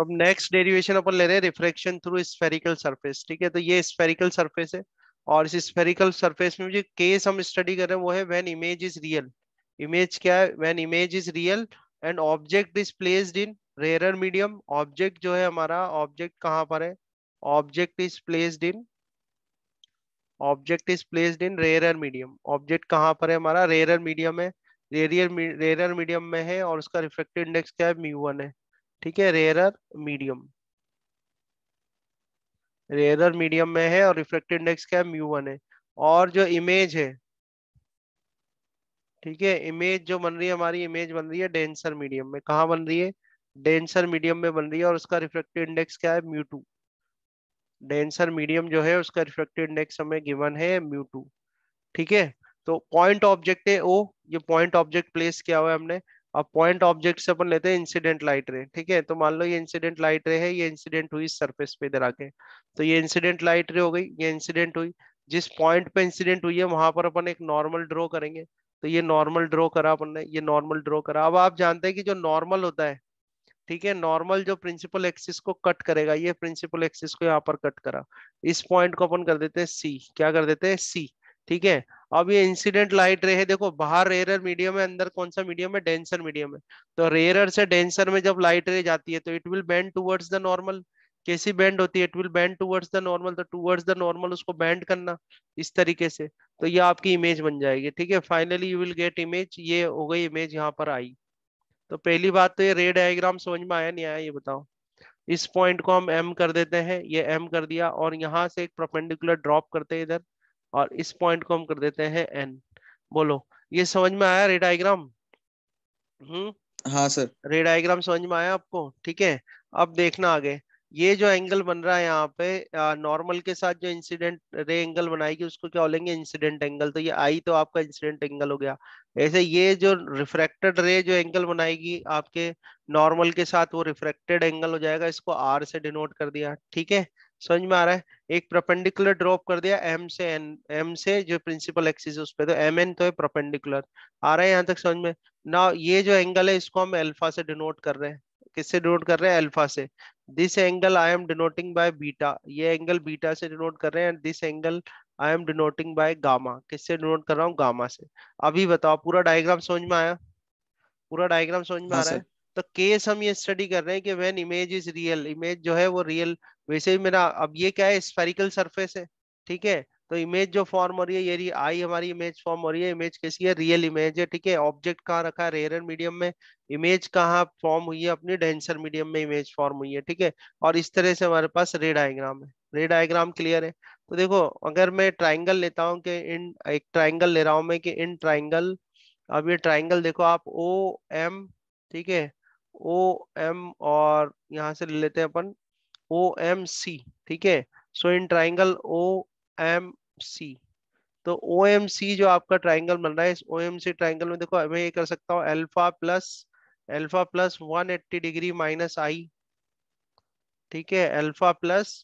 अब next derivation अपन ले रहे हैं रिफ्रेक्शन थ्रू स्फेरिकल सरफेस ठीक है तो ये स्फेरिकल सरफेस है और इस स्फेरिकल सरफेस में जो केस हम स्टडी कर रहे हैं वो है when image is real image क्या है when image is real and object is placed in rare medium object जो है हमारा ऑब्जेक्ट कहाँ पर है object is placed in object is placed in rare medium object कहाँ पर है हमारा रेयर मीडियम है रेयर रेयर मीडियम में है और उसका रिफ्लेक्टिव इंडेक्स क्या है म्यू वन है ठीक है रेयरर मीडियम रेयरर मीडियम में है और रिफ्लेक्टिव इंडेक्स क्या है म्यू वन है और जो इमेज है ठीक है इमेज जो बन रही है हमारी इमेज बन रही है डेंसर मीडियम में कहा बन रही है डेंसर मीडियम में बन रही है और उसका रिफ्लेक्टिव इंडेक्स क्या है म्यू टू डेंसर मीडियम जो है उसका रिफ्लेक्टिव इंडेक्स हमें गिवन है म्यू टू ठीक है तो पॉइंट ऑब्जेक्ट है ओ ये पॉइंट ऑब्जेक्ट प्लेस किया हुआ है हमने अब पॉइंट ऑब्जेक्ट से अपन लेते हैं इंसिडेंट लाइट रे ठीक है तो मान लो ये इंसिडेंट लाइट रे है ये इंसिडेंट हुई सरफेस पे इधर आके तो ये इंसिडेंट लाइट रे हो गई ये इंसिडेंट हुई जिस पॉइंट पे इंसिडेंट हुई है वहां पर अपन एक नॉर्मल ड्रॉ करेंगे तो ये नॉर्मल ड्रॉ करा अपन ने ये नॉर्मल ड्रॉ करा अब आप जानते हैं कि जो नॉर्मल होता है ठीक है नॉर्मल जो प्रिंसिपल एक्सिस को कट करेगा ये प्रिंसिपल एक्सिस को यहाँ पर कट करा इस पॉइंट को अपन कर देते हैं सी क्या कर देते हैं सी ठीक है अब ये इंसिडेंट लाइट रे है देखो बाहर रेयर मीडियम है अंदर कौन सा मीडियम है डेंसर मीडियम है तो रेयर से डेंसर में जब लाइट रे जाती है तो it will bend towards the normal कैसी बैंड होती है it will bend towards the normal तो टूवर्ड्स द नॉर्मल उसको बैंड करना इस तरीके से तो ये आपकी इमेज बन जाएगी ठीक है finally you will get image ये हो गई इमेज यहाँ पर आई तो पहली बात तो ये रे डायग्राम समझ में आया नहीं आया ये बताओ इस पॉइंट को हम एम कर देते हैं ये एम कर दिया और यहाँ से एक प्रोपेंडिकुलर ड्रॉप करते हैं इधर और इस पॉइंट को हम कर देते हैं एन बोलो ये समझ में आया रेडाइग्राम हम्म हाँ सर रेडाइग्राम समझ में आया आपको ठीक है अब देखना आगे ये जो एंगल बन रहा है यहाँ पे नॉर्मल के साथ जो इंसिडेंट रे एंगल बनाएगी उसको क्या बोलेंगे इंसिडेंट एंगल तो ये आई तो आपका इंसिडेंट एंगल हो गया ऐसे ये जो रिफ्रैक्टेड रे जो एंगल बनाएगी आपके नॉर्मल के साथ वो रिफ्रैक्टेड एंगल हो जाएगा इसको आर से डिनोट कर दिया ठीक है समझ में आ रहा है एक प्रपेंडिकुलर ड्रॉप कर दिया एम से एन एम से जो प्रिंसिपल एक्सिस उस पर तो एम एन तो है प्रपेंडिकुलर आ रहा है यहाँ तक समझ में ना ये जो एंगल है इसको हम एल्फा से डिनोट कर रहे हैं किससे डिनोट कर रहे हैं एल्फा से this angle I am denoting by beta ये एंगल बीटा से डिनोट कर रहे हैं this angle I am denoting by gamma किससे डिनोट कर रहा हूँ गामा से अभी बताओ पूरा डायग्राम समझ में आया पूरा डायग्राम समझ में हाँ आ रहा है तो केस हम ये स्टडी कर रहे हैं कि when image is real image जो है वो रियल वैसे ही मेरा अब ये क्या है स्पेरिकल सरफेस है ठीक है तो इमेज जो फॉर्म हो रही है ये आई हमारी इमेज फॉर्म हो रही है इमेज कैसी है रियल इमेज है ठीक है ऑब्जेक्ट कहाँ रखा है रेयर मीडियम में इमेज कहाँ फॉर्म हुई है अपनी डेंसर मीडियम में इमेज फॉर्म हुई है ठीक है और इस तरह से हमारे पास रे डायग्राम है रे डायग्राम क्लियर है तो देखो अगर मैं ट्राइंगल लेता हूँ कि इन एक ट्राइंगल ले रहा हूँ मैं कि इन ट्राइंगल अब ये ट्राइंगल देखो आप ओ एम ठीक है ओ एम और यहां से ले लेते हैं अपन ओ एम सी ठीक है सो in triangle O M C तो ओ एम सी जो आपका ट्राइंगल बन रहा है इस ओ एम सी ट्राइंगल में देखो मैं ये कर सकता हूँ alpha plus alpha plus one eighty degree minus I ठीक है एल्फा प्लस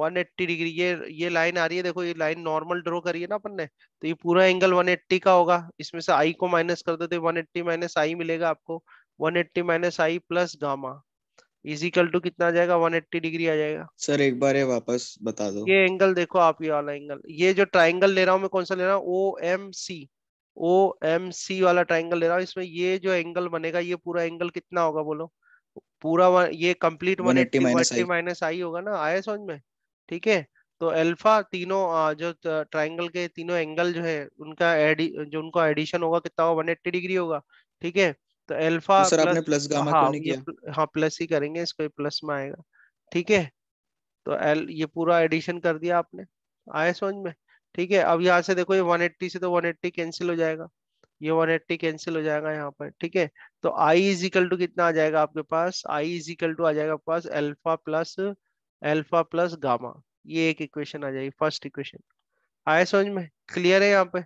180 डिग्री ये ये लाइन आ रही है देखो ये लाइन नॉर्मल ड्रॉ करी है ना अपन ने तो ये पूरा एंगल 180 का होगा इसमें से आई को माइनस कर देते 180 माइनस आई मिलेगा आपको 180 eighty minus I plus gamma is equal to कितना जाएगा 180 डिग्री आ जाएगा सर एक बार ये वापस बता दो ये एंगल देखो आप ये वाला एंगल ये जो ट्राइंगल ले रहा हूँ मैं कौन सा ले रहा हूँ O M C O M C वाला ट्राइंगल ले रहा हूँ इसमें ये जो एंगल बनेगा ये पूरा एंगल कितना होगा बोलो पूरा ये complete one eighty minus I होगा ना आया समझ में ठीक है तो अल्फा तीनों जो ट्राइंगल के तीनों एंगल जो है उनका एडि, जो उनका एडिशन होगा कितना होगा 180 डिग्री होगा ठीक है तो एल्फा तो सर प्लस, आपने प्लस गामा हाँ, क्यों नहीं किया हाँ प्लस ही करेंगे इसको प्लस में आएगा ठीक है तो एल ये पूरा एडिशन कर दिया आपने आया समझ में ठीक है अब यहाँ से देखो ये 180 से तो 180 कैंसिल हो जाएगा ये 180 कैंसिल हो जाएगा यहाँ पर ठीक है तो आई इज इक्वल टू कितना आ जाएगा आपके पास आई इज इक्वल टू आ जाएगा आपके पास alpha plus alpha plus gamma ये एक इक्वेशन आ जाएगी फर्स्ट इक्वेशन आया समझ में क्लियर है यहाँ पे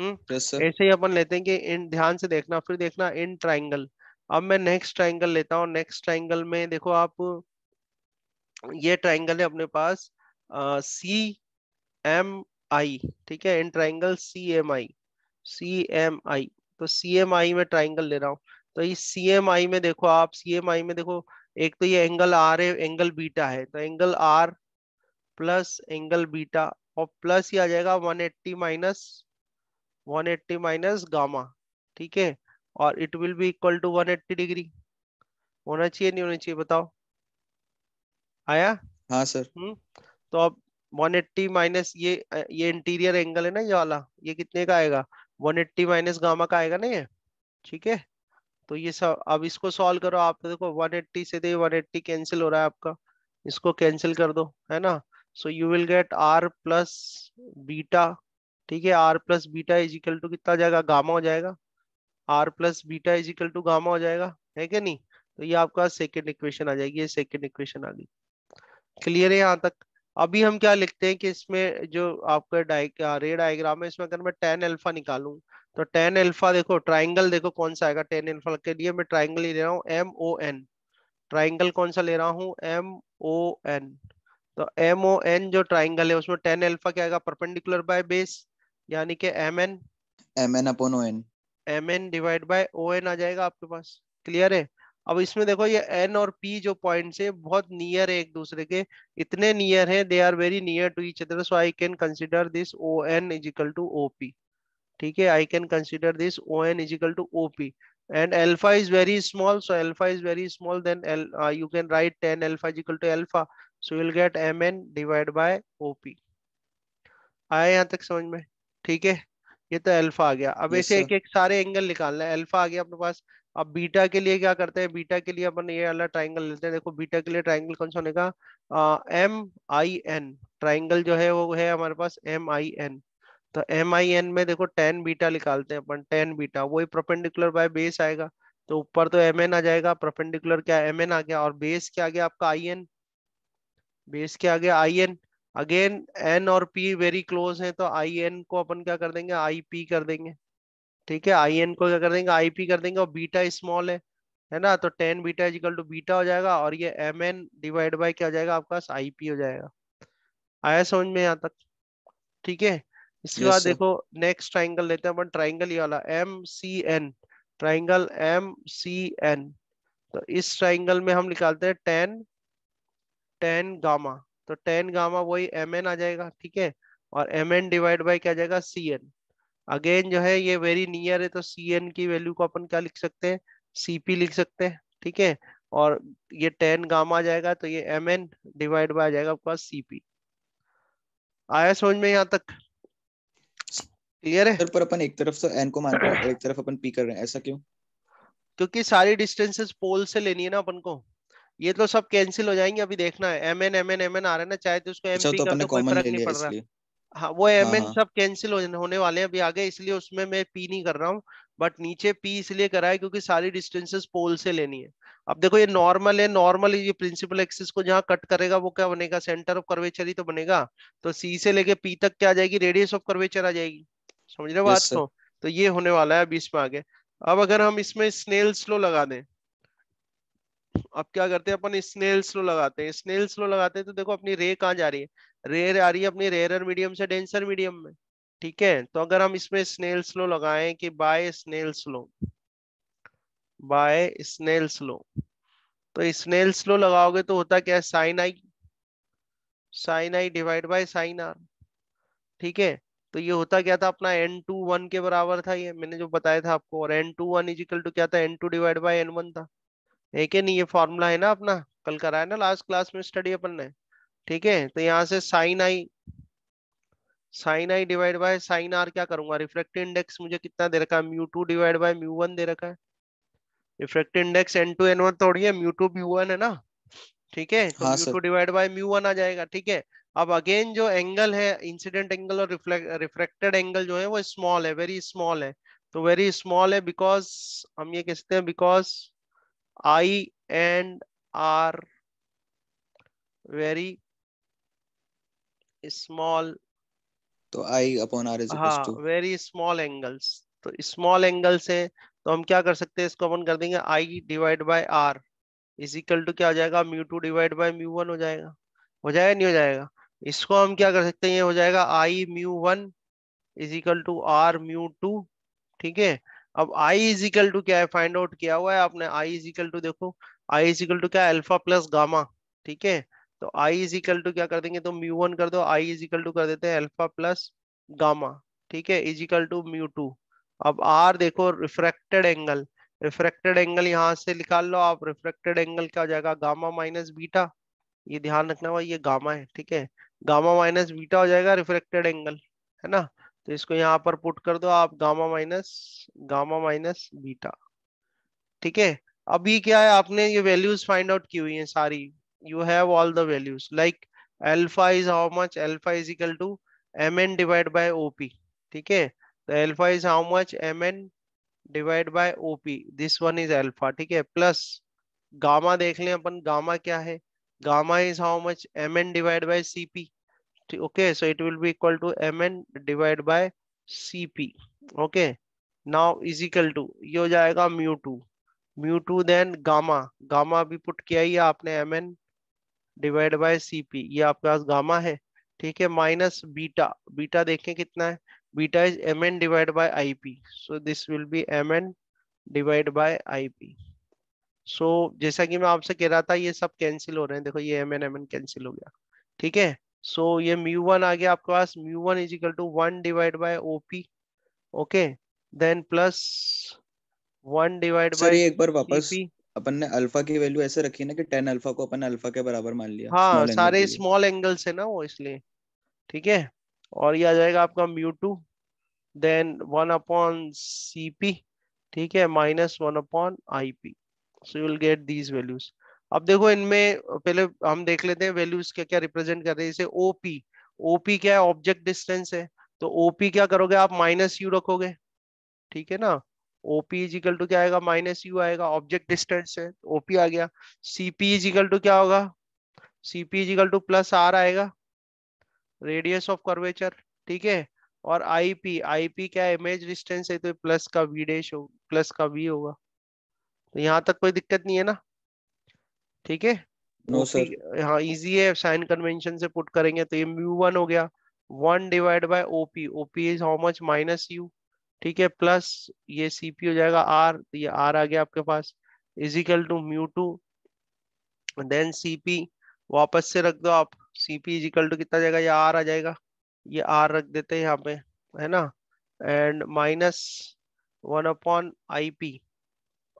हम्म ऐसे ही अपन लेते हैं कि इन ध्यान से देखना फिर देखना इन ट्राइंगल अब मैं नेक्स्ट ट्राइंगल लेता हूँ नेक्स्ट ट्राइंगल में देखो आप ये ट्राइंगल है अपने पास सी एम आई ठीक है in triangle C M I C M I तो सी एम आई में ट्राइंगल ले रहा हूँ तो इस सी एम आई में देखो आप सी एम आई में देखो एक तो ये एंगल आर है एंगल बीटा है तो angle R plus angle beta और प्लस ही आ जाएगा 180 एट्टी माइनस 180 माइनस गामा ठीक है और it will be equal to 180 degree होना चाहिए नहीं होना चाहिए बताओ आया हाँ सर हम्म तो अब 180 माइनस ये ये इंटीरियर एंगल है ना ये वाला ये कितने का आएगा 180 माइनस गामा का आएगा ना ये ठीक है तो ये सब अब इसको सॉल्व करो आप देखो 180 से दे 180 कैंसिल हो रहा है आपका इसको कैंसिल कर दो है ना so you will get R plus beta ठीक है R plus beta equal to कितना जाएगा गामा हो जाएगा R plus beta equal to gamma हो जाएगा है क्या नहीं तो ये आपका सेकेंड इक्वेशन आ जाएगी ये सेकेंड इक्वेशन आ गई क्लियर है यहाँ तक अभी हम क्या लिखते हैं कि इसमें जो आपका रे डायग्राम है इसमें अगर मैं टेन एल्फा निकालू तो टेन एल्फा देखो ट्राइंगल देखो कौन सा आएगा टेन एल्फा के लिए मैं ट्राइंगल ही ले रहा हूँ एम ओ एन ट्राइंगल कौन सा ले रहा हूँ एम ओ एन तो एम ओ एन जो ट्राइंगल है उसमें टेन एल्फा क्या आएगा परपेंडिकुलर बाय बेस यानी कि एम एन एम एन अपन O N M N divide by O N आ जाएगा आपके पास क्लियर है अब इसमें देखो ये एन और पी जो पॉइंट है बहुत नियर है एक दूसरे के इतने नियर है they are very near to each other so I can consider this O N equal to O P ठीक है I can consider this O N equal to O P and alpha is very small so alpha is very small then you can write tan alpha equal to alpha so to alpha so you'll get mn divided by op आया यहाँ तक समझ में ठीक है ये तो alpha आ गया अब ऐसे एक एक सारे एंगल निकालना है अल्फा आ गया अपने पास अब बीटा के लिए क्या करते हैं बीटा के लिए अपन ये वाला ट्राइंगल लेते हैं देखो बीटा के लिए ट्राइंगल कौन सा होने का एम आई एन ट्राइंगल जो है वो है हमारे पास एम आई एन तो एम आई एन में देखो टेन बीटा निकालते हैं अपन टेन बीटा वही प्रोपेंडिकुलर बाय बेस आएगा तो ऊपर तो एम एन आ जाएगा प्रोपेंडिकुलर क्या एम एन आ गया और बेस क्या आ गया आपका आई एन बेस क्या आ गया आई एन अगेन एन और पी वेरी क्लोज है तो आई एन को अपन क्या कर देंगे आई पी कर देंगे ठीक है आई एन को क्या कर देंगे आई पी कर देंगे और बीटा स्मॉल है है ना तो tan beta equal to beta हो जाएगा और ये एम एन डिवाइड बाई क्या हो जाएगा आपका आई पी हो जाएगा आया समझ में यहाँ तक ठीक है इसके बाद देखो नेक्स्ट ट्राइंगल लेते हैं अपन ट्राइंगल ये वाला M C N triangle M C N तो इस ट्राइंगल में हम निकालते हैं टेन टेन गामा तो टेन गामा वही एम आ जाएगा ठीक है और एम एन डिवाइड बाई क्या जाएगा सी अगेन जो है ये वेरी नियर है तो सी की वैल्यू को अपन क्या लिख सकते हैं सीपी लिख सकते हैं ठीक है और ये टेन गामा आ जाएगा तो ये एम एन डिवाइड बाय आ जाएगा आपके पास सीपी आया समझ में यहाँ तक क्लियर है पर अपन एक तरफ से एन को मान रहे हैं एक तरफ अपन पी कर रहे हैं ऐसा क्यों क्योंकि सारी डिस्टेंसेस पोल से लेनी है ना अपन को ये तो सब कैंसिल हो जाएंगे अभी देखना है M N M N M N आ रहे ना चाहे तो उसको एम अच्छा, पी तो का तो कोई फर्क नहीं पड़ रहा हाँ वो एम हाँ, एन हाँ। सब कैंसिल होने वाले हैं अभी आगे इसलिए उसमें मैं पी नहीं कर रहा हूँ बट नीचे पी इसलिए करा है क्योंकि सारी डिस्टेंसेस पोल से लेनी है अब देखो ये नॉर्मल है नॉर्मल ये प्रिंसिपल एक्सिस को जहाँ कट करेगा वो क्या बनेगा सेंटर ऑफ कर्वेचर ही तो बनेगा तो सी से लेके पी तक क्या आ जाएगी रेडियस ऑफ कर्वेचर आ जाएगी समझ रहे हो बात को तो ये होने वाला है अभी इसमें आगे अब अगर हम इसमें स्नेल स्लो लगा दें अब क्या करते हैं अपन स्नेल स्लो लगाते हैं स्नेल स्लो लगाते हैं तो देखो अपनी रे कहाँ जा रही है रे आ रही है अपनी रेयर मीडियम से डेंसर मीडियम में ठीक है तो अगर हम इसमें स्नेल स्लो लगाएं कि by Snell's law by Snell's law तो स्नेल स्लो लगाओगे तो होता क्या है sine I sine I divide by sine R ठीक है तो ये होता क्या था अपना एन टू वन के बराबर था ये मैंने जो बताया था आपको और N two one equal to क्या था N two divide by N one था है नहीं ये फॉर्मूला है ना अपना कल कराया ना लास्ट क्लास में स्टडी अपन ने ठीक है तो यहाँ से sine I sine I divide by sine R क्या करूंगा रिफ्रेक्टिव इंडेक्स मुझे कितना दे रखा है mu two divide by mu one दे रखा है refractive index N two N one थोड़ी है म्यू टू म्यू वन है ना ठीक है तो mu two divide by mu one आ जाएगा ठीक है अब अगेन जो एंगल है इंसिडेंट एंगल और रिफ्लेक्टेड एंगल जो है वो स्मॉल है वेरी स्मॉल है तो वेरी स्मॉल है बिकॉज हम ये कहते हैं because I and R very small तो I upon R is हाँ, to very small angles तो small angles है तो हम क्या कर सकते हैं इसको अपन कर देंगे I divide by R is equal to क्या हो जाएगा mu two divide by mu one हो जाएगा हो जाएगा नहीं हो जाएगा इसको हम क्या कर सकते हैं ये हो जाएगा I mu one is equal to R mu two ठीक है अब आई इज इक्वल टू क्या है फाइंड आउट किया हुआ है आपने आई इज इक्वल टू देखो आई इज इक्वल टू क्या अल्फा प्लस गामा ठीक है तो आई इज इक्वल टू क्या कर देंगे तो म्यू वन कर दो आई इज इक्वल टू कर देते हैं अल्फा प्लस गामा ठीक है is equal to mu two अब आर देखो रिफ्रेक्टेड एंगल रिफ्रेक्टेड एंगल यहाँ से निकाल लो आप रिफ्रेक्टेड एंगल क्या हो जाएगा गामा माइनस बीटा ये ध्यान रखना भाई ये गामा है ठीक है गामा माइनस बीटा हो जाएगा रिफ्रेक्टेड एंगल है ना तो इसको यहाँ पर पुट कर दो आप gamma minus gamma minus beta ठीक है अभी क्या है आपने ये वैल्यूज फाइंड आउट की हुई है सारी you have all the values like alpha is how much alpha is equal to M N divide by O P ठीक है तो alpha is how much M N divide by O P this one is alpha ठीक है plus gamma देख लें अपन gamma क्या है gamma is how much M N divide by C P okay so it will be equal to mn divided by cp okay now is equal to ये हो जाएगा mu two mu two then gamma gamma bhi put किया ही आपने mn divide by cp ye aapke पास gamma hai ठीक है minus beta beta देखें कितना है beta is M N divide by I P so this will be M N divide by I P so जैसा कि मैं आपसे कह रहा था ये सब कैंसिल हो रहे हैं देखो ये M N M N cancel हो गया ठीक है सो so, ये म्यू वन आ गया आपके पास mu one is equal to one divide by O P okay then plus one divide by एक बार वापस अपन ने अल्फा की वैल्यू ऐसे रखी ना कि टेन अल्फा को अपन अल्फा के बराबर मान लिया हाँ सारे स्मॉल एंगल्स है ना वो इसलिए ठीक है और ये आ जाएगा आपका mu two then one upon C P ठीक है minus one upon I P so you will get these values अब देखो इनमें पहले हम देख लेते हैं वैल्यूज क्या क्या रिप्रेजेंट कर रहे हैं जैसे ओपी ओपी क्या है ऑब्जेक्ट डिस्टेंस है तो ओपी क्या करोगे आप माइनस यू रखोगे ठीक है ना ओपी इजिकल टू क्या आएगा माइनस यू आएगा ऑब्जेक्ट डिस्टेंस है ओपी तो आ गया सीपी इजिकल टू क्या होगा C P equal to plus R आएगा रेडियस ऑफ कर्वेचर ठीक है और आईपी आईपी क्या इमेज डिस्टेंस है तो प्लस का वी डेश प्लस का वी होगा तो यहाँ तक कोई दिक्कत नहीं है ना ठीक है नो सर हाँ इजी है साइन कन्वेंशन से पुट करेंगे तो ये म्यू वन हो गया one divide by O P O P is how much minus U ठीक है प्लस ये सीपी हो जाएगा आर तो ये आर आ गया आपके पास equal to mu two then C P वापस से रख दो आप सीपी इजिकल टू कितना जाएगा ये आर आ जाएगा ये आर रख देते हैं यहाँ पे है ना and minus one upon I P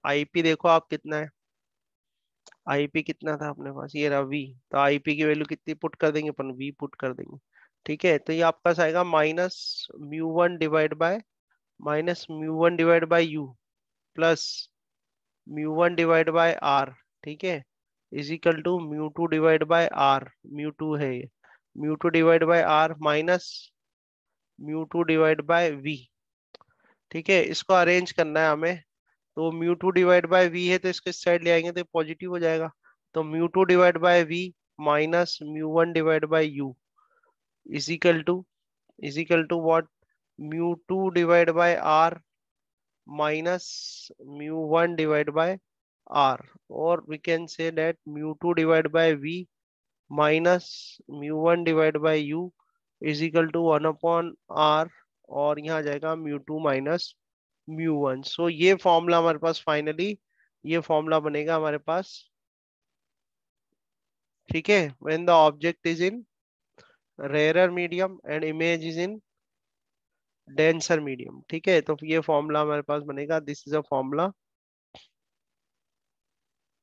I P देखो आप कितना है आईपी कितना था अपने पास ये रहा वी तो आईपी की वैल्यू कितनी पुट कर देंगे अपन वी पुट कर देंगे ठीक है तो ये आपका आएगा minus mu one divide by minus mu one divide by u plus mu one divide by R ठीक है is equal to mu two divide by R mu two है ये mu two divide by R minus mu two divide by v ठीक है इसको arrange करना है हमें तो mu two divide by v है तो इसके साइड ले आएंगे तो पॉजिटिव हो जाएगा तो mu two divide by v minus mu one divide by u equal to equal to what mu two divide by R minus mu one divide by R और we can say that mu two divide by v minus mu one divide by u equal to one upon R और यहाँ आ जाएगा mu two minus mu one so ये formula हमारे पास finally ये formula बनेगा हमारे पास ठीक है when the object is in rare medium and image is in denser medium ठीक है तो ये फॉर्मूला हमारे पास बनेगा दिस इज अ फॉर्मूला